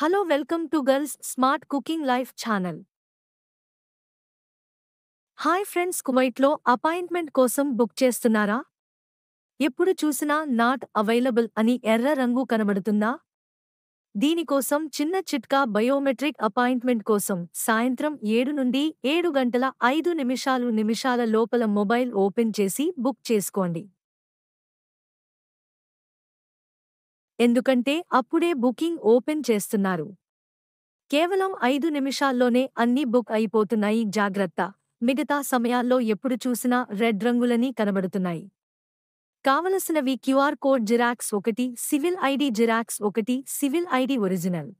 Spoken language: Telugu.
hello welcome to girls smart cooking life channel hi friends కువైట్లో అపాయింట్మెంట్ కోసం బుక్ చేస్తున్నారా ఎప్పుడు చూసినా నాట్ అవైలబుల్ అని ఎర్ర రంగు కనబడుతుందా దీనికోసం చిన్న చిట్కా బయోమెట్రిక్ అపాయింట్మెంట్ కోసం సాయంత్రం ఏడు నుండి ఏడు గంటల ఐదు నిమిషాలు నిమిషాల లోపల మొబైల్ ఓపెన్ చేసి బుక్ చేసుకోండి ఎందుకంటే అప్పుడే బుకింగ్ ఓపెన్ చేస్తున్నారు కేవలం ఐదు నిమిషాల్లోనే అన్నీ బుక్ అయిపోతున్నాయి జాగ్రత్త మిగతా సమయాల్లో ఎప్పుడు చూసినా రెడ్ రంగులని కనబడుతున్నాయి కావలసినవి క్యూఆర్ కోడ్ జిరాక్స్ ఒకటి సివిల్ ఐడి జిరాక్స్ ఒకటి సివిల్ ఐడి ఒరిజినల్